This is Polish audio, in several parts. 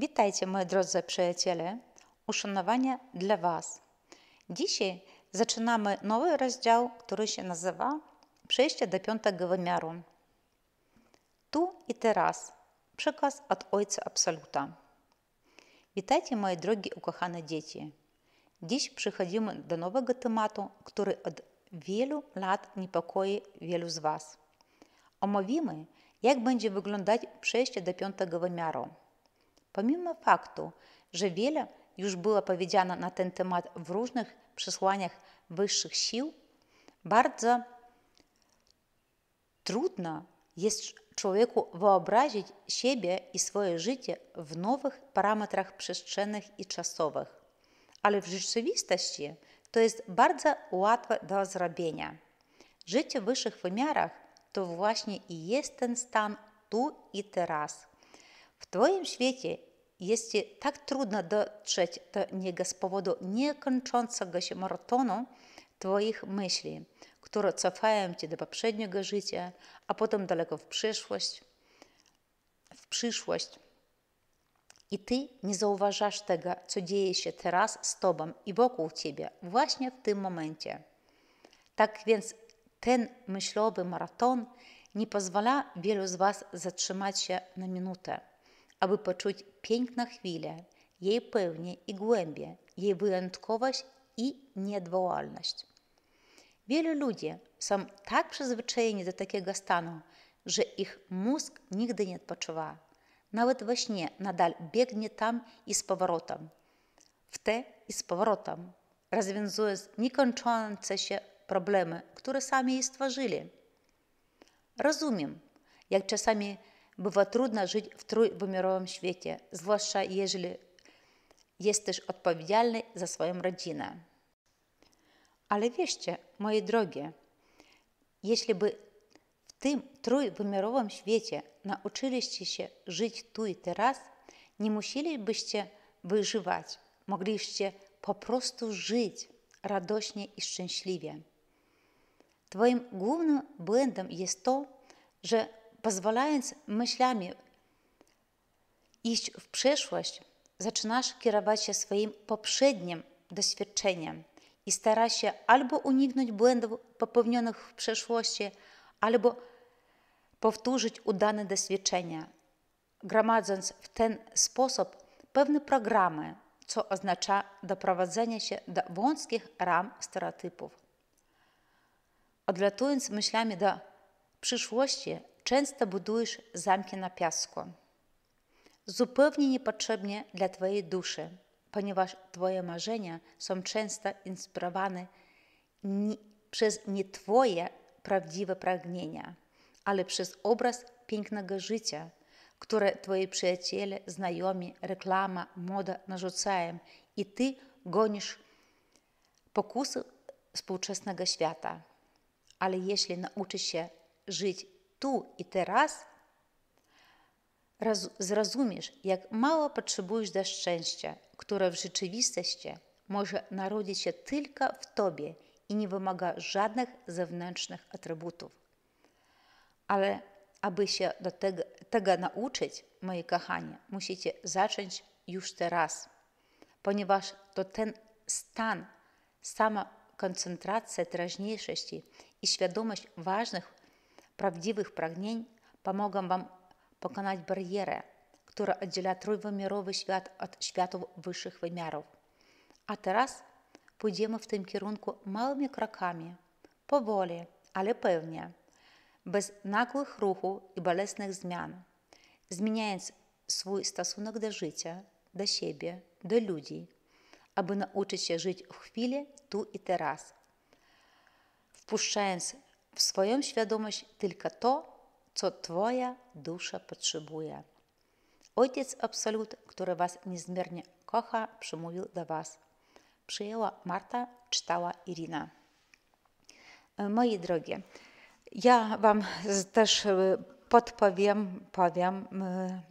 Witajcie, moi drodzy przyjaciele. Uszanowanie dla Was. Dzisiaj zaczynamy nowy rozdział, który się nazywa Przejście do piątego wymiaru. Tu i teraz. Przekaz od Ojca Absoluta. Witajcie, moje drogie ukochane dzieci. Dziś przechodzimy do nowego tematu, który od wielu lat niepokoi wielu z Was. Omówimy, jak będzie wyglądać przejście do piątego wymiaru – Pomimo faktu, że wiele już było powiedziane na ten temat w różnych przesłaniach wyższych sił, bardzo trudno jest człowieku wyobrazić siebie i swoje życie w nowych parametrach przestrzennych i czasowych. Ale w rzeczywistości to jest bardzo łatwe do zrobienia. Życie w wyższych wymiarach to właśnie i jest ten stan tu i teraz – w Twoim świecie jest Ci tak trudno dotrzeć do niego z powodu niekończącego się maratonu Twoich myśli, które cofają Cię do poprzedniego życia, a potem daleko w przyszłość. W przyszłość. I Ty nie zauważasz tego, co dzieje się teraz z Tobą i wokół Ciebie, właśnie w tym momencie. Tak więc ten myślowy maraton nie pozwala wielu z Was zatrzymać się na minutę aby poczuć piękną chwilę, jej pełnię i głębię, jej wyjątkowość i nieodwołalność. Wielu ludzi są tak przyzwyczajeni do takiego stanu, że ich mózg nigdy nie odpoczywa. Nawet we śnie nadal biegnie tam i z powrotem, w te i z powrotem, rozwiązując niekończące się problemy, które sami jej stworzyli. Rozumiem, jak czasami Bywa trudno żyć w trójwymiarowym świecie, zwłaszcza jeżeli jesteś odpowiedzialny za swoją rodzinę. Ale wiecie, moi drogie, jeśli by w tym trójwymiarowym świecie nauczyliście się żyć tu i teraz, nie musielibyście wyżywać, mogliście po prostu żyć radośnie i szczęśliwie. Twoim głównym błędem jest to, że pozwalając myślami iść w przyszłość, zaczynasz kierować się swoim poprzednim doświadczeniem i starasz się albo uniknąć błędów popełnionych w przeszłości, albo powtórzyć udane doświadczenia, gromadząc w ten sposób pewne programy, co oznacza doprowadzenie się do wąskich ram stereotypów. Odlatując myślami do przyszłości, często budujesz zamki na piasku. Zupełnie niepotrzebnie dla Twojej duszy, ponieważ Twoje marzenia są często inspirowane nie, przez nie Twoje prawdziwe pragnienia, ale przez obraz pięknego życia, które Twoi przyjaciele, znajomi, reklama, moda narzucają i Ty gonisz pokusy współczesnego świata. Ale jeśli nauczysz się żyć tu i teraz, zrozumiesz, jak mało potrzebujesz do szczęścia, które w rzeczywistości może narodzić się tylko w tobie i nie wymaga żadnych zewnętrznych atrybutów. Ale aby się do tego, tego nauczyć, moi kochani, musicie zacząć już teraz, ponieważ to ten stan, sama koncentracja teraźniejszości i świadomość ważnych prawdziwych pragnień pomogą Wam pokonać barierę, która oddziela trójwymiarowy świat od światów wyższych wymiarów. A teraz pójdziemy w tym kierunku małymi krokami, powoli, ale pewnie, bez nagłych ruchów i bolesnych zmian, zmieniając swój stosunek do życia, do siebie, do ludzi, aby nauczyć się żyć w chwili tu i teraz, wpuszczając w swoją świadomość tylko to, co Twoja dusza potrzebuje. Ojciec Absolut, który Was niezmiernie kocha, przemówił do Was. Przyjęła Marta, czytała Irina. E, moi drogie, ja Wam też e, podpowiem, powiem, e,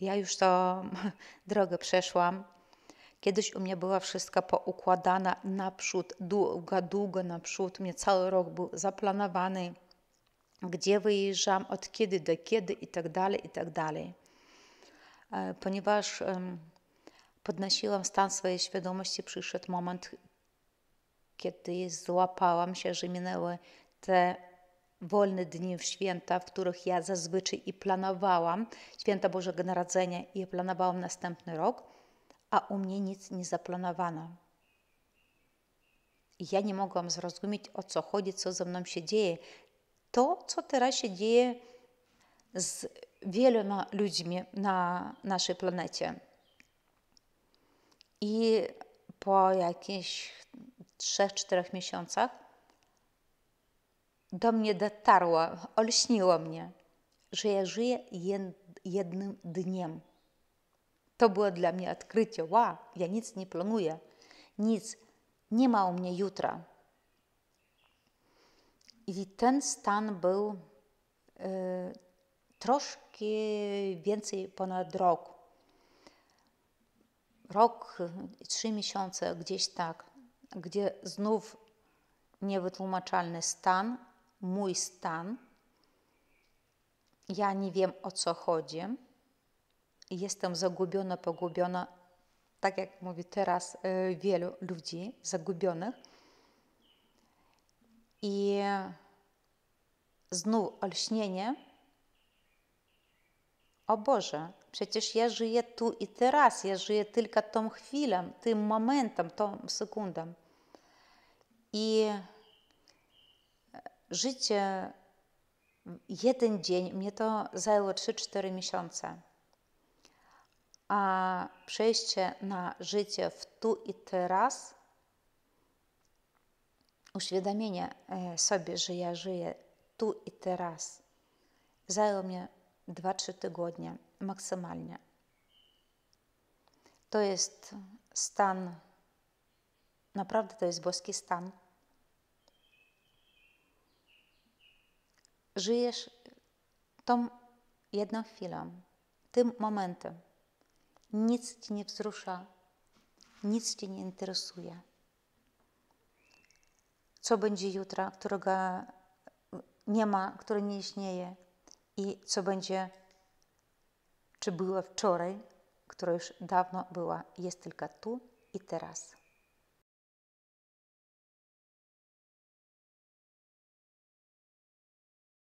ja już to drogę przeszłam, Kiedyś u mnie była wszystko poukładana naprzód, długo, długo naprzód. Mnie cały rok był zaplanowany, gdzie wyjeżdżam, od kiedy do kiedy i tak dalej, i tak dalej. E, ponieważ podnosiłam stan swojej świadomości, przyszedł moment, kiedy złapałam się, że minęły te wolne dni w święta, w których ja zazwyczaj i planowałam święta Bożego Narodzenia i planowałam następny rok a u mnie nic nie zaplanowano. ja nie mogłam zrozumieć, o co chodzi, co ze mną się dzieje. To, co teraz się dzieje z wieloma ludźmi na naszej planecie. I po jakichś 3-4 miesiącach do mnie dotarło, olśniło mnie, że ja żyję jednym dniem. To było dla mnie odkrycie. Wow, ja nic nie planuję. Nic. Nie ma u mnie jutra. I ten stan był y, troszkę więcej ponad rok. Rok, trzy miesiące, gdzieś tak, gdzie znów niewytłumaczalny stan, mój stan. Ja nie wiem o co chodzi jestem zagubiona, pogubiona, tak jak mówi teraz y, wielu ludzi zagubionych. I znów olśnienie. O Boże, przecież ja żyję tu i teraz, ja żyję tylko tą chwilą, tym momentem, tą sekundą. I e, życie, jeden dzień, mnie to zajęło 3-4 miesiące a przejście na życie w tu i teraz, uświadomienie e, sobie, że ja żyję tu i teraz, zajęło mnie 2-3 tygodnie maksymalnie. To jest stan, naprawdę to jest boski stan. Żyjesz tą jedną chwilą, tym momentem nic ci nie wzrusza, nic ci nie interesuje. Co będzie jutra, którego nie ma, które nie istnieje, i co będzie, czy było wczoraj, która już dawno była, jest tylko tu i teraz.